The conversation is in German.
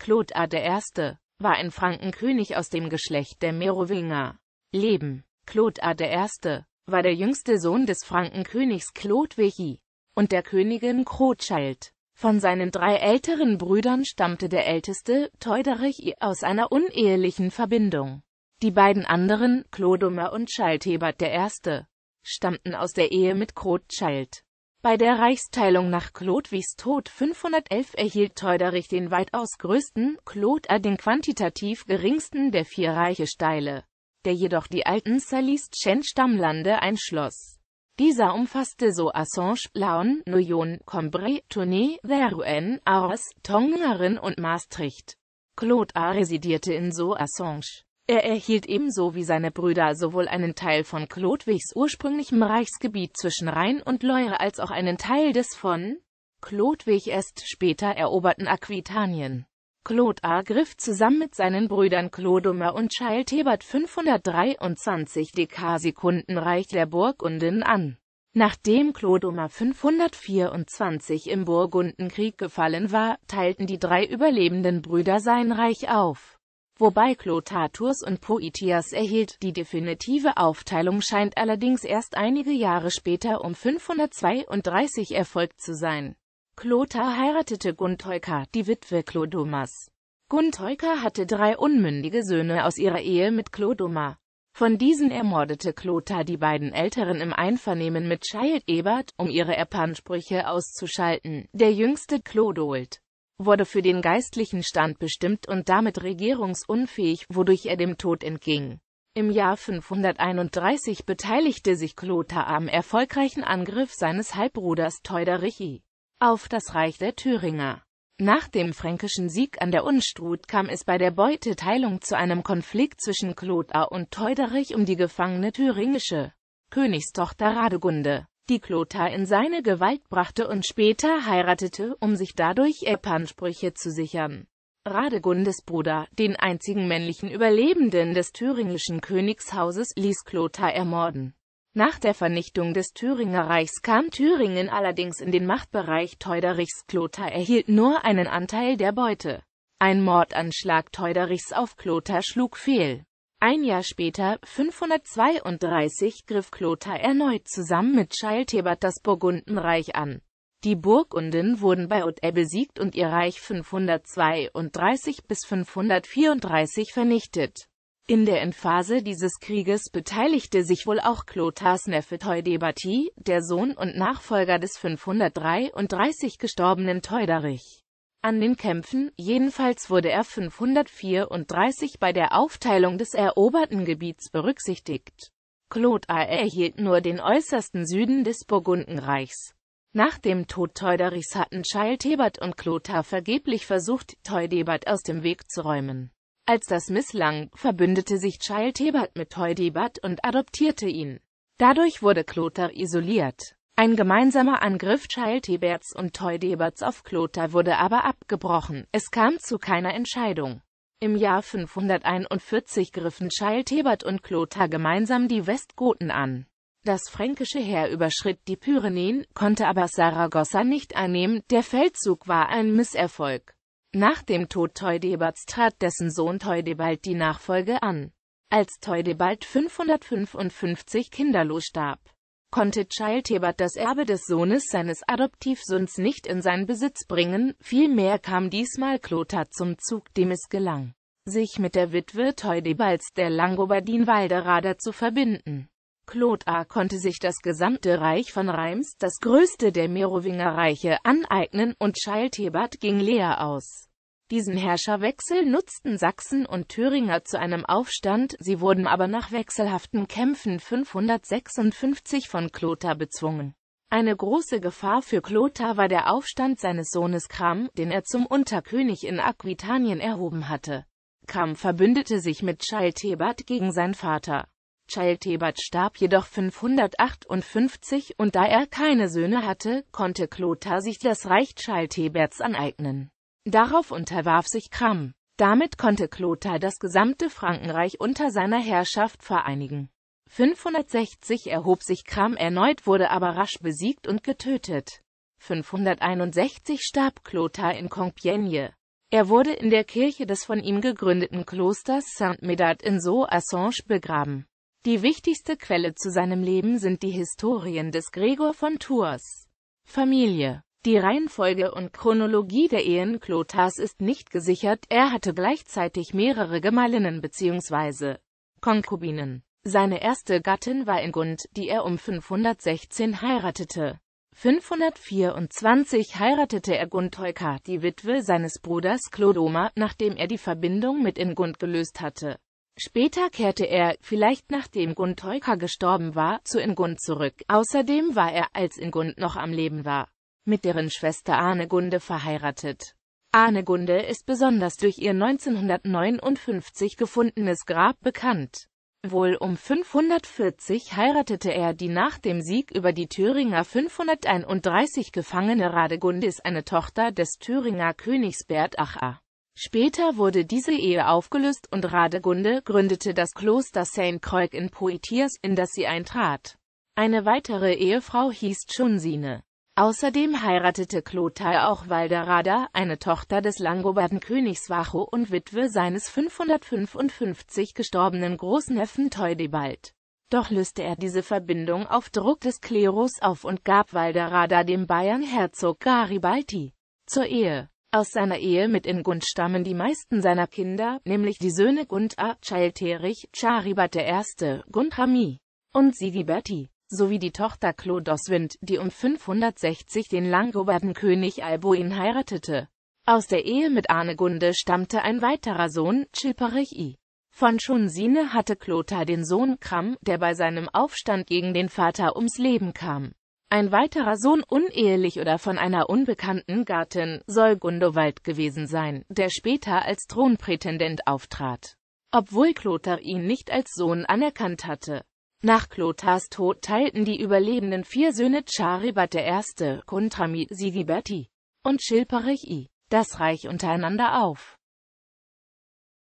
Claude A. I., war ein Frankenkönig aus dem Geschlecht der Merowinger. Leben Claude A. I. war der jüngste Sohn des Frankenkönigs Claude Vichy und der Königin Crotchild. Von seinen drei älteren Brüdern stammte der älteste, Theuderich, aus einer unehelichen Verbindung. Die beiden anderen, Clodomer und Schalthebert I., stammten aus der Ehe mit Crotchild. Bei der Reichsteilung nach Chlodwigs Tod 511 erhielt Teuderich den weitaus größten, Chlod äh, den quantitativ geringsten der vier reiche Steile, der jedoch die alten Salisschen-Stammlande einschloss. Dieser umfasste so Assange, Laon, Noyon, Combray, Tournai, Veruen, Arras, Tongeren und Maastricht. Claude A residierte in So Assange. Er erhielt ebenso wie seine Brüder sowohl einen Teil von Chlodwigs ursprünglichem Reichsgebiet zwischen Rhein und Leure als auch einen Teil des von Chlodwig erst später eroberten Aquitanien. Claude A. griff zusammen mit seinen Brüdern Clodomer und Childebert 523 Dekasekunden Reich der Burgunden an. Nachdem Clodomer 524 im Burgundenkrieg gefallen war, teilten die drei überlebenden Brüder sein Reich auf wobei Klotaturs und Poitiers erhielt. Die definitive Aufteilung scheint allerdings erst einige Jahre später um 532 erfolgt zu sein. Clotar heiratete Guntheuka, die Witwe Clodomas. Guntheuka hatte drei unmündige Söhne aus ihrer Ehe mit Clodoma. Von diesen ermordete Clotar die beiden Älteren im Einvernehmen mit Child Ebert, um ihre Erpansprüche auszuschalten, der jüngste Clodold wurde für den geistlichen Stand bestimmt und damit regierungsunfähig, wodurch er dem Tod entging. Im Jahr 531 beteiligte sich Clotha am erfolgreichen Angriff seines Halbbruders Teuderichi auf das Reich der Thüringer. Nach dem fränkischen Sieg an der Unstrut kam es bei der Beuteteilung zu einem Konflikt zwischen Clotha und Teuderich um die gefangene thüringische Königstochter Radegunde die Clotha in seine Gewalt brachte und später heiratete, um sich dadurch Erbansprüche zu sichern. Radegundes Bruder, den einzigen männlichen Überlebenden des thüringischen Königshauses, ließ Clotha ermorden. Nach der Vernichtung des Thüringer Reichs kam Thüringen allerdings in den Machtbereich Teuderichs. Clotha erhielt nur einen Anteil der Beute. Ein Mordanschlag Teuderichs auf Clotha schlug fehl. Ein Jahr später, 532, griff Clotha erneut zusammen mit Scheiltebert das Burgundenreich an. Die Burgunden wurden bei Otte besiegt und ihr Reich 532 bis 534 vernichtet. In der Endphase dieses Krieges beteiligte sich wohl auch Clotars Neffe Theudebati, der Sohn und Nachfolger des 533 gestorbenen Theuderich an den Kämpfen, jedenfalls wurde er 534 bei der Aufteilung des eroberten Gebiets berücksichtigt. Claude A. erhielt nur den äußersten Süden des Burgundenreichs. Nach dem Tod Teuderichs hatten Charles Thebert und Clotar vergeblich versucht, Teudebert aus dem Weg zu räumen. Als das misslang, verbündete sich Charles Thebert mit Teudebert und adoptierte ihn. Dadurch wurde Clotar isoliert. Ein gemeinsamer Angriff Scheilteberts und Theudeberts auf Kloter wurde aber abgebrochen. Es kam zu keiner Entscheidung. Im Jahr 541 griffen Scheiltebert und Kloter gemeinsam die Westgoten an. Das fränkische Heer überschritt die Pyrenäen, konnte aber Saragossa nicht einnehmen, der Feldzug war ein Misserfolg. Nach dem Tod Theudeberts trat dessen Sohn Theudebald die Nachfolge an. Als Theudebald 555 kinderlos starb, konnte Child Hebert das Erbe des Sohnes seines Adoptivsohns nicht in seinen Besitz bringen, vielmehr kam diesmal Clotha zum Zug, dem es gelang, sich mit der Witwe Teudebals der Langobardin-Walderader zu verbinden. Clotha konnte sich das gesamte Reich von Reims, das größte der Merowingerreiche, aneignen und Child Hebert ging leer aus. Diesen Herrscherwechsel nutzten Sachsen und Thüringer zu einem Aufstand, sie wurden aber nach wechselhaften Kämpfen 556 von Clotha bezwungen. Eine große Gefahr für Clotha war der Aufstand seines Sohnes Kram, den er zum Unterkönig in Aquitanien erhoben hatte. Kram verbündete sich mit Chaltebat gegen seinen Vater. Chaltebat starb jedoch 558 und da er keine Söhne hatte, konnte Clotha sich das Reich Chaltebats aneignen. Darauf unterwarf sich Kramm. Damit konnte Clotair das gesamte Frankenreich unter seiner Herrschaft vereinigen. 560 erhob sich Kramm erneut, wurde aber rasch besiegt und getötet. 561 starb Clotair in Compiègne. Er wurde in der Kirche des von ihm gegründeten Klosters Saint-Médard in Sceaux-Assange begraben. Die wichtigste Quelle zu seinem Leben sind die Historien des Gregor von Tours. Familie die Reihenfolge und Chronologie der Ehen Klotas ist nicht gesichert, er hatte gleichzeitig mehrere Gemahlinnen bzw. Konkubinen. Seine erste Gattin war Ingund, die er um 516 heiratete. 524 heiratete er Gundheuka, die Witwe seines Bruders Klodoma, nachdem er die Verbindung mit Ingund gelöst hatte. Später kehrte er, vielleicht nachdem Gundheuka gestorben war, zu Ingund zurück. Außerdem war er, als Ingund noch am Leben war, mit deren Schwester Arnegunde verheiratet. Arnegunde ist besonders durch ihr 1959 gefundenes Grab bekannt. Wohl um 540 heiratete er die nach dem Sieg über die Thüringer 531 gefangene Radegundis, eine Tochter des Thüringer Königs Bert Acha. Später wurde diese Ehe aufgelöst und Radegunde gründete das Kloster St. Croix in Poitiers, in das sie eintrat. Eine weitere Ehefrau hieß Schunsine. Außerdem heiratete Clotaire auch Walderada, eine Tochter des Langobarden Königs Vacho und Witwe seines 555 gestorbenen Großneffen Neffen Theudebald. Doch löste er diese Verbindung auf Druck des Klerus auf und gab Walderada dem Bayern Herzog Garibaldi zur Ehe. Aus seiner Ehe mit Ingund stammen die meisten seiner Kinder, nämlich die Söhne Gundar, Chalterich, Charibat I., Gundrami und Sigiberti sowie die Tochter Chlodoswind, die um 560 den langoberten König Alboin heiratete. Aus der Ehe mit Arnegunde stammte ein weiterer Sohn, Chilperich I. Von Schunsine hatte Clothar den Sohn Kram, der bei seinem Aufstand gegen den Vater ums Leben kam. Ein weiterer Sohn unehelich oder von einer unbekannten Gattin soll Gundowald gewesen sein, der später als Thronprätendent auftrat. Obwohl Clothar ihn nicht als Sohn anerkannt hatte, nach Clotas Tod teilten die überlebenden vier Söhne Charibat I., Kuntramit Sigiberti und Schilperich I. das Reich untereinander auf.